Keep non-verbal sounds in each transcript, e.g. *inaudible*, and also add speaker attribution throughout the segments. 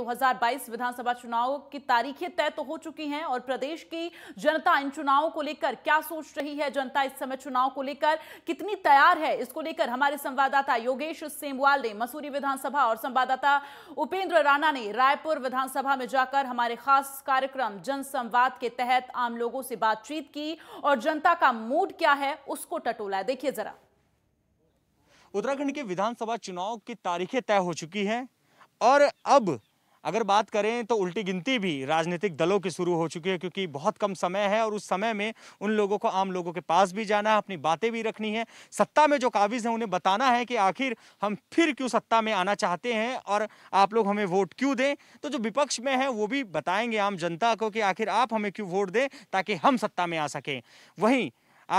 Speaker 1: 2022 विधानसभा चुनाव की तारीखें तय तो हो चुकी हैं और प्रदेश की जनता इन चुनावों को लेकर क्या सोच रही है जनता इस समय चुनाव को लेकर कितनी तैयार है इसको लेकर हमारे संवाददाता योगेश सेमवाल ने मसूरी विधानसभा और संवाददाता उपेंद्र राणा ने रायपुर विधानसभा में जाकर हमारे खास कार्यक्रम जनसंवाद के तहत आम लोगों से बातचीत की और जनता का मूड क्या है उसको टटोला देखिए जरा उत्तराखंड के विधानसभा चुनाव की तारीखें तय हो चुकी है और अब अगर बात करें तो उल्टी गिनती भी राजनीतिक दलों की शुरू हो चुकी है क्योंकि बहुत कम समय है और उस समय में उन लोगों को आम लोगों के पास भी जाना है अपनी बातें भी रखनी है सत्ता में जो काबिज हैं उन्हें बताना है कि आखिर हम फिर क्यों सत्ता में आना चाहते हैं और आप लोग हमें वोट क्यों दें तो जो विपक्ष में है वो भी बताएंगे आम जनता को कि आखिर आप हमें क्यों वोट दें ताकि हम सत्ता में आ सकें वहीं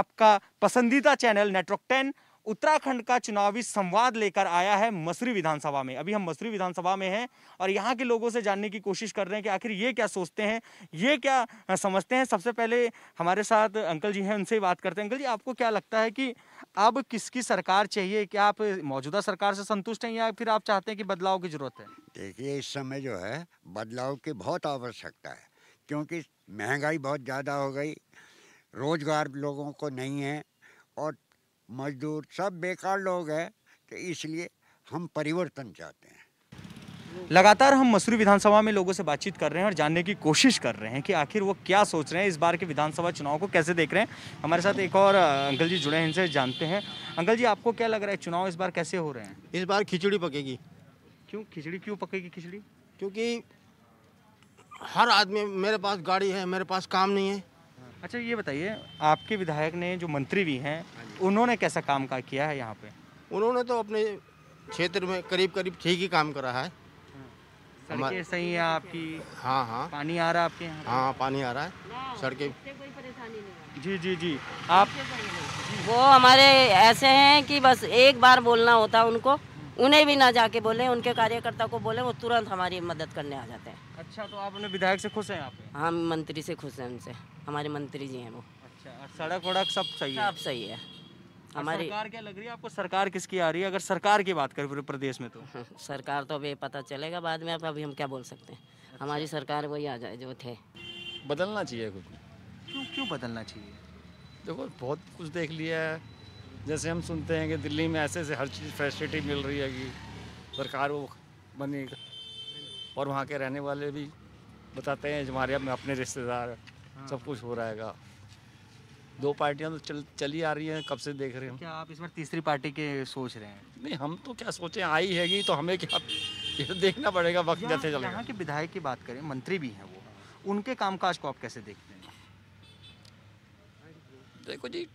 Speaker 1: आपका पसंदीदा चैनल नेटवर्क टेन उत्तराखंड का चुनावी संवाद लेकर आया है मसूरी विधानसभा में अभी हम मसूरी विधानसभा में हैं और यहाँ के लोगों से जानने की कोशिश कर रहे हैं कि आखिर ये क्या सोचते हैं ये क्या समझते हैं सबसे पहले हमारे साथ अंकल जी हैं उनसे ही बात करते हैं अंकल जी आपको क्या लगता है कि अब किसकी सरकार चाहिए क्या आप मौजूदा सरकार से संतुष्ट हैं या फिर आप चाहते हैं कि बदलाव की जरूरत है देखिए इस समय जो है बदलाव की बहुत आवश्यकता है क्योंकि महंगाई बहुत ज़्यादा हो गई रोजगार लोगों को नहीं है और मजदूर सब बेकार लोग हैं तो इसलिए हम परिवर्तन चाहते हैं लगातार हम मसूरी विधानसभा में लोगों से बातचीत कर रहे हैं और जानने की कोशिश कर रहे हैं कि आखिर वो क्या सोच रहे हैं इस बार के विधानसभा चुनाव को कैसे देख रहे हैं हमारे साथ एक और अंकल जी जुड़े हैं इनसे जानते हैं अंकल जी आपको क्या लग रहा है चुनाव इस बार कैसे हो रहे हैं इस बार खिचड़ी पकेगी क्यों खिचड़ी क्यों पकेगी खिचड़ी क्योंकि हर आदमी मेरे पास गाड़ी है मेरे पास काम नहीं है अच्छा ये बताइए आपके विधायक ने जो मंत्री भी हैं उन्होंने कैसा काम का किया है यहाँ पे उन्होंने तो अपने क्षेत्र में करीब करीब ठीक ही काम करा है हाँ।
Speaker 2: सड़कें सही है
Speaker 1: आपकी हाँ हाँ पानी आ रहा है आपके यहाँ हाँ पानी आ रहा है सड़कें जी जी जी आप वो हमारे ऐसे हैं कि बस एक बार बोलना होता उनको उन्हें भी ना जाके बोले उनके कार्यकर्ता को बोले वो तुरंत हमारी मदद करने आ जाते हैं अच्छा तो आप उन्हें विधायक से खुश हैं आप हम मंत्री से खुश हैं उनसे हमारे मंत्री जी हैं वो अच्छा सड़क वड़क सब सही है सब सही है हमारी सरकार क्या लग रही है आपको सरकार किसकी आ रही है अगर सरकार की बात करें पूरे प्रदेश में तो *laughs* सरकार तो अभी पता चलेगा बाद में आप अभी हम क्या बोल सकते हैं अच्छा। हमारी सरकार वही आ जाए जो थे बदलना चाहिए कुछ क्यों क्यों बदलना चाहिए देखो बहुत कुछ देख लिया है जैसे हम सुनते हैं कि दिल्ली में ऐसे ऐसे हर चीज़ फैसिलिटी मिल रही है कि सरकार वो बनी और वहाँ के रहने वाले भी बताते हैं हमारे अपने रिश्तेदार सब हाँ। कुछ हो रहेगा दो पार्टियां तो चल चली आ रही हैं कब से देख रहे हैं क्या आप इस बार तीसरी पार्टी के सोच रहे हैं नहीं हम तो क्या सोचे आई हैगी तो हमें क्या ये तो देखना पड़ेगा वक्त जैसे चलेगा यहाँ के विधायक की बात करें मंत्री भी हैं वो उनके कामकाज को आप कैसे देखते हैं देखो जी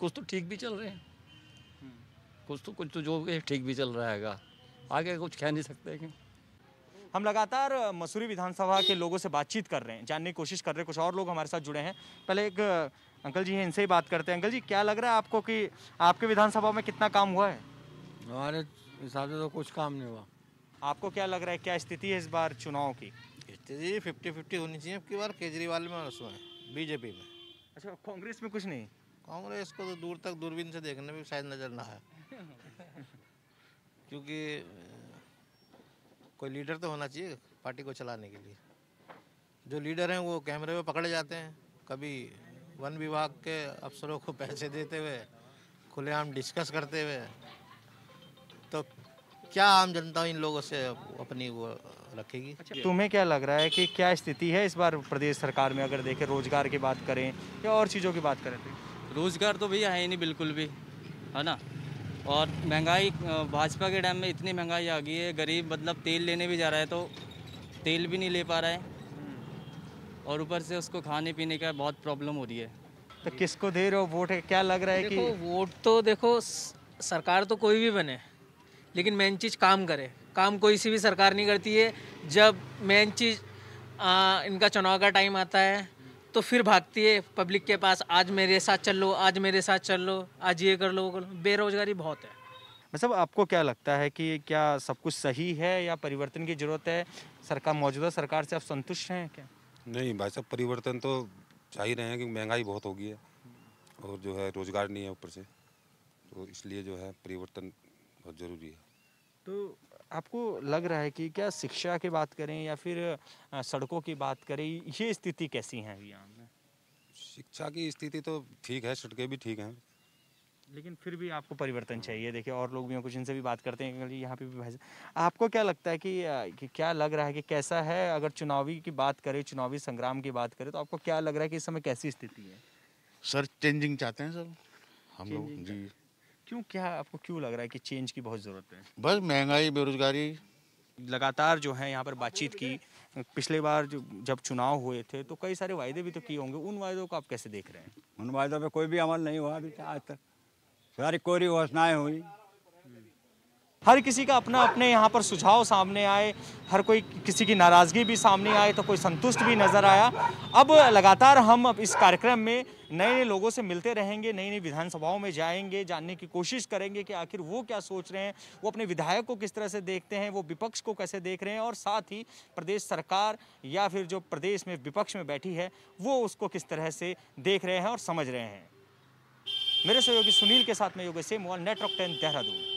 Speaker 1: कुछ तो ठीक भी चल रहे हैं हम्म। कुछ तो कुछ तो जो ठीक भी चल रहा है आगे कुछ कह नहीं सकते क्यों हम लगातार मसूरी विधानसभा के लोगों से बातचीत कर रहे हैं जानने की कोशिश कर रहे हैं कुछ और लोग हमारे साथ जुड़े हैं पहले एक अंकल जी हैं इनसे ही बात करते हैं अंकल जी क्या लग रहा है आपको कि आपके विधानसभा में कितना काम हुआ है हमारे हिसाब से तो कुछ काम नहीं हुआ आपको क्या लग रहा है क्या स्थिति है इस बार चुनाव की स्थिति फिफ्टी फिफ्टी होनी चाहिए अब बार केजरीवाल में और उसमें बीजेपी में अच्छा कांग्रेस में कुछ नहीं कांग्रेस को तो दूर तक दूरबीन से देखने में शायद नजर ना है *laughs* क्योंकि कोई लीडर तो होना चाहिए पार्टी को चलाने के लिए जो लीडर हैं वो कैमरे में पकड़े जाते हैं कभी वन विभाग के अफसरों को पैसे देते हुए खुलेआम डिस्कस करते हुए तो क्या आम जनता इन लोगों से अपनी वो रखेगी अच्छा, तुम्हें क्या लग रहा है कि क्या स्थिति है इस बार प्रदेश सरकार में अगर देखें रोजगार की बात करें या और चीज़ों की बात करें रोजगार तो भैया है ही नहीं बिल्कुल भी है ना और महंगाई भाजपा के टाइम में इतनी महंगाई आ गई है गरीब मतलब तेल लेने भी जा रहा है तो तेल भी नहीं ले पा रहा है हम्म। और ऊपर से उसको खाने पीने का बहुत प्रॉब्लम हो रही है तो किसको दे रहे हो वोट है क्या लग रहा है कि वोट तो देखो सरकार तो कोई भी बने लेकिन मेन चीज़ काम करे काम कोई सी भी सरकार नहीं करती है जब मेन चीज़ इनका चुनाव का टाइम आता है तो फिर भागती है पब्लिक के पास आज मेरे साथ चल लो आज मेरे साथ चल लो आज ये कर लो वो कर लो बेरोजगारी बहुत है मतलब आपको क्या लगता है कि क्या सब कुछ सही है या परिवर्तन की ज़रूरत है सरकार मौजूदा सरकार से आप संतुष्ट हैं क्या नहीं भाई साहब परिवर्तन तो चाहिए रहे हैं कि महंगाई बहुत हो गई है और जो है रोज़गार नहीं है ऊपर से तो इसलिए जो है परिवर्तन बहुत ज़रूरी है तो आपको लग रहा है कि क्या शिक्षा की बात करें या फिर सड़कों की बात करें ये स्थिति कैसी है अभी शिक्षा की स्थिति तो ठीक है सड़कें भी ठीक हैं लेकिन फिर भी आपको परिवर्तन चाहिए देखिए और लोग भी हैं कुछ इनसे भी बात करते हैं यहाँ पे भी भाई आपको क्या लगता है कि, कि क्या लग रहा है कि कैसा है अगर चुनावी की बात करें चुनावी संग्राम की बात करें तो आपको क्या लग रहा है कि इस समय कैसी स्थिति है सर चेंजिंग चाहते हैं सर हम लोग जी क्यों क्या आपको क्यों लग रहा है कि चेंज की बहुत ज़रूरत है बस महंगाई बेरोजगारी लगातार जो है यहाँ पर बातचीत की पिछले बार जो जब चुनाव हुए थे तो कई सारे वायदे भी तो किए होंगे उन वायदों को आप कैसे देख रहे हैं उन वायदों पर कोई भी अमल नहीं हुआ अभी आज तक सारी कोरी घोषणाएं हुई हर किसी का अपना अपने यहाँ पर सुझाव सामने आए हर कोई किसी की नाराज़गी भी सामने आए तो कोई संतुष्ट भी नज़र आया अब लगातार हम अब इस कार्यक्रम में नए नए लोगों से मिलते रहेंगे नई नई विधानसभाओं में जाएंगे जानने की कोशिश करेंगे कि आखिर वो क्या सोच रहे हैं वो अपने विधायक को किस तरह से देखते हैं वो विपक्ष को कैसे देख रहे हैं और साथ ही प्रदेश सरकार या फिर जो प्रदेश में विपक्ष में बैठी है वो उसको किस तरह से देख रहे हैं और समझ रहे हैं मेरे सहयोगी सुनील के साथ में योगेश सेमवाल नेटवर्क टेन देहरादून